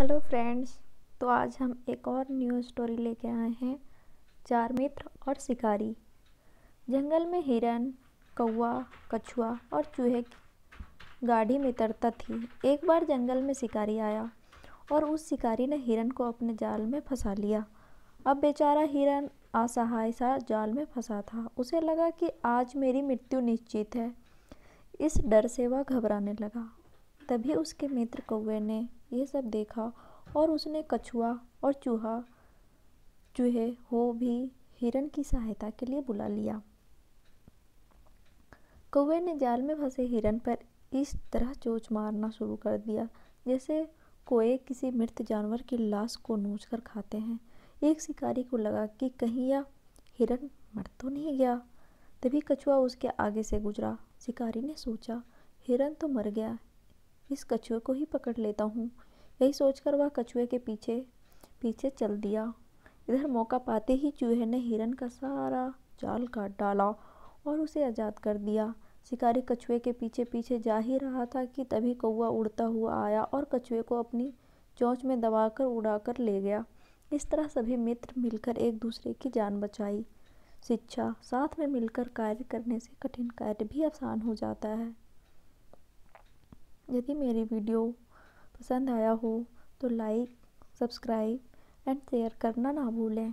hello friends तो आज हम एक और न्यू स्टोरी लेके आए हैं चार मित्र और शिकारी जंगल में हिरन कौआ कछुआ और चूहे की गाढ़ी में तरता थी एक बार जंगल में शिकारी आया और उस शिकारी ने हिरन को अपने जाल में फंसा लिया अब बेचारा हिरन असहाय सा जाल में फंसा था उसे लगा कि आज मेरी मृत्यु निश्चित है इस डर से वह घबराने लगा तभी उसके मित्र कौवे ने यह सब देखा और उसने कछुआ और चूहा चूहे हो भी हिरन की सहायता के लिए बुला लिया कौवे ने जाल में फंसे हिरन पर इस तरह चोच मारना शुरू कर दिया जैसे कोए किसी मृत जानवर की लाश को नोच कर खाते हैं एक शिकारी को लगा कि कहीं यह हिरन मर तो नहीं गया तभी कछुआ उसके आगे से गुजरा शिकारी ने सोचा हिरन तो मर गया इस कछुए को ही पकड़ लेता हूँ यही सोचकर वह कछुए के पीछे पीछे चल दिया इधर मौका पाते ही चूहे ने हिरन का सारा जाल काट डाला और उसे आज़ाद कर दिया शिकारी कछुए के पीछे पीछे जा ही रहा था कि तभी कौआ उड़ता हुआ आया और कछुए को अपनी चोंच में दबाकर उड़ाकर ले गया इस तरह सभी मित्र मिलकर एक दूसरे की जान बचाई शिक्षा साथ में मिलकर कार्य करने से कठिन कार्य भी आसान हो जाता है यदि मेरी वीडियो पसंद आया हो तो लाइक सब्सक्राइब एंड शेयर करना ना भूलें